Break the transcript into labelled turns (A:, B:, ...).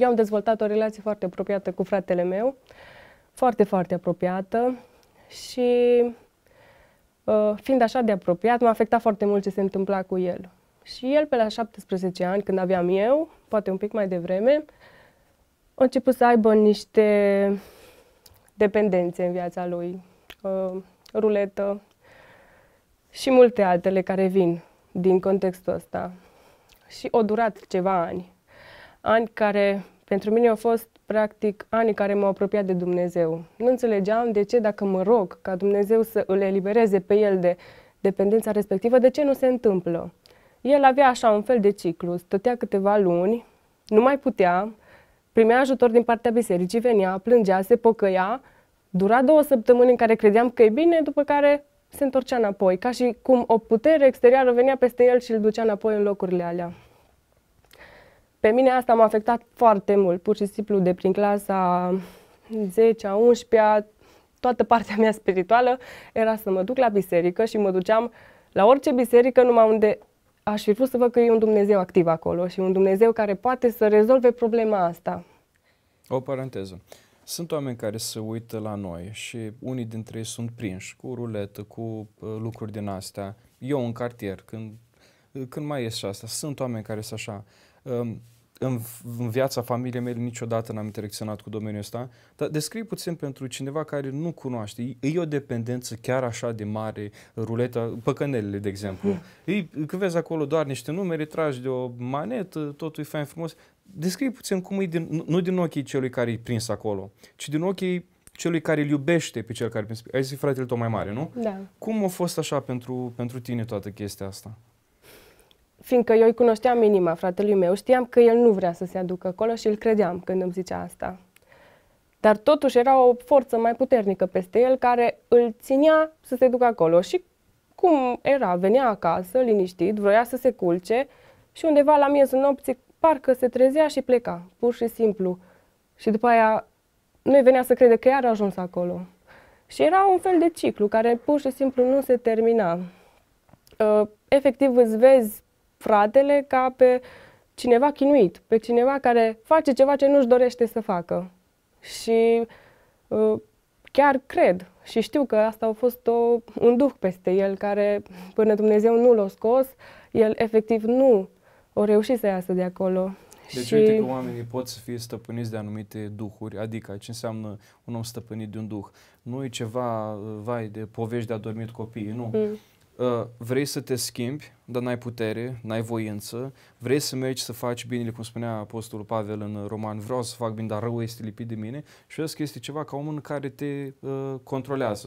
A: eu am dezvoltat o relație foarte apropiată cu fratele meu, foarte, foarte apropiată și uh, fiind așa de apropiat, m-a afectat foarte mult ce se întâmpla cu el. Și el, pe la 17 ani, când aveam eu, poate un pic mai devreme, a început să aibă niște dependențe în viața lui, uh, ruletă și multe altele care vin din contextul ăsta. Și o durat ceva ani ani care pentru mine au fost practic ani care m-au apropiat de Dumnezeu. Nu înțelegeam de ce dacă mă rog ca Dumnezeu să îl elibereze pe el de dependența respectivă, de ce nu se întâmplă? El avea așa un fel de ciclu, stătea câteva luni, nu mai putea, primea ajutor din partea bisericii, venea, plângea, se pocăia, dura două săptămâni în care credeam că e bine, după care se întorcea înapoi, ca și cum o putere exterioară venea peste el și îl ducea înapoi în locurile alea. Pe mine asta m-a afectat foarte mult, pur și simplu de prin clasa 10-a, 11-a, toată partea mea spirituală era să mă duc la biserică și mă duceam la orice biserică, numai unde aș fi vrut să văd că e un Dumnezeu activ acolo și un Dumnezeu care poate să rezolve problema asta.
B: O paranteză. Sunt oameni care se uită la noi și unii dintre ei sunt prinși cu ruletă, cu uh, lucruri din astea. Eu în cartier, când, când mai ies și asta, sunt oameni care sunt așa. Um, în, în viața familiei mele niciodată n-am interacționat cu domeniul ăsta, dar descrii puțin pentru cineva care nu cunoaște. E o dependență chiar așa de mare, ruleta, păcănelele, de exemplu. Mhm. Ei, când vezi acolo doar niște numere, tragi de o manetă, totul e fain frumos. Descrii puțin cum e, din, nu din ochii celui care e prins acolo, ci din ochii celui care îl iubește pe cel care... Ai zis fratele tău mai mare, nu? Da. Cum a fost așa pentru, pentru tine toată chestia asta?
A: fiindcă eu îi cunoșteam inima fratelui meu, știam că el nu vrea să se aducă acolo și îl credeam când îmi zicea asta. Dar totuși era o forță mai puternică peste el care îl ținea să se ducă acolo și cum era, venea acasă, liniștit, vroia să se culce și undeva la miezul nopții parcă se trezea și pleca, pur și simplu. Și după aia i venea să crede că iar a ajuns acolo. Și era un fel de ciclu care pur și simplu nu se termina. Uh, efectiv îți vezi fratele ca pe cineva chinuit, pe cineva care face ceva ce nu-și dorește să facă. Și uh, chiar cred și știu că asta a fost o, un duh peste el care până Dumnezeu nu l-a scos, el efectiv nu a reușit să iasă de acolo. Deci și... uite că
B: oamenii pot să fie stăpâniți de anumite duhuri, adică ce înseamnă un om stăpânit de un duh. Nu e ceva, uh, vai, de povești de a copiii, nu. Mm. Ă, vrei să te schimbi, dar n-ai putere, n-ai voință, vrei să mergi să faci binele, cum spunea Apostolul Pavel în roman, vreau să fac bine, dar rău este lipit de mine și vezi că este ceva ca omul care te uh, controlează.